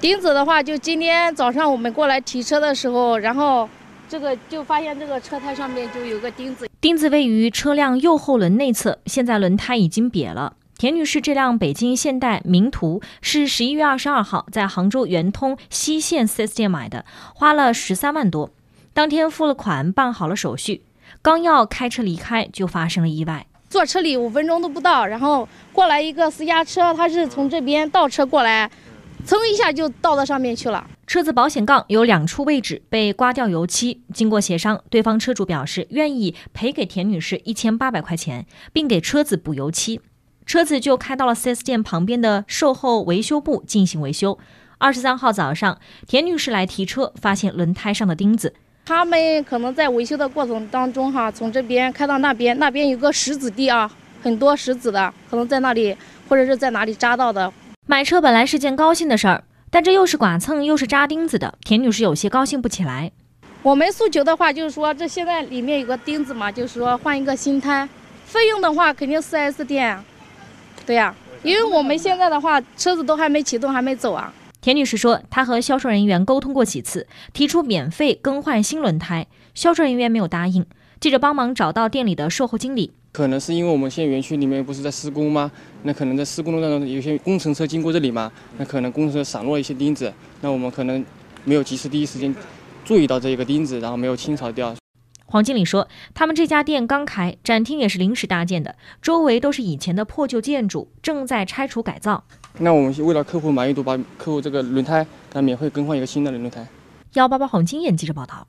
钉子的话，就今天早上我们过来提车的时候，然后这个就发现这个车胎上面就有个钉子。钉子位于车辆右后轮内侧，现在轮胎已经瘪了。田女士这辆北京现代名图是十一月二十二号在杭州圆通西线四 S 店买的，花了十三万多，当天付了款，办好了手续，刚要开车离开就发生了意外。坐车里五分钟都不到，然后过来一个私家车，他是从这边倒车过来。蹭一下就倒到上面去了，车子保险杠有两处位置被刮掉油漆。经过协商，对方车主表示愿意赔给田女士一千八百块钱，并给车子补油漆。车子就开到了 4S 店旁边的售后维修部进行维修。二十三号早上，田女士来提车，发现轮胎上的钉子。他们可能在维修的过程当中，哈，从这边开到那边，那边有个石子地啊，很多石子的，可能在那里或者是在哪里扎到的。买车本来是件高兴的事儿，但这又是剐蹭又是扎钉子的，田女士有些高兴不起来。我们诉求的话就是说，这现在里面有个钉子嘛，就是说换一个新胎，费用的话肯定四 S 店。对呀，因为我们现在的话，车子都还没启动，还没走啊。田女士说，她和销售人员沟通过几次，提出免费更换新轮胎，销售人员没有答应。记者帮忙找到店里的售后经理，可能是因为我们现在园区里面不是在施工吗？那可能在施工路当中，有些工程车经过这里嘛，那可能工程车散落一些钉子，那我们可能没有及时第一时间注意到这一个钉子，然后没有清扫掉。黄经理说，他们这家店刚开，展厅也是临时搭建的，周围都是以前的破旧建筑，正在拆除改造。那我们为了客户满意度，把客户这个轮胎给他免费更换一个新的轮胎。幺八八黄金眼记者报道。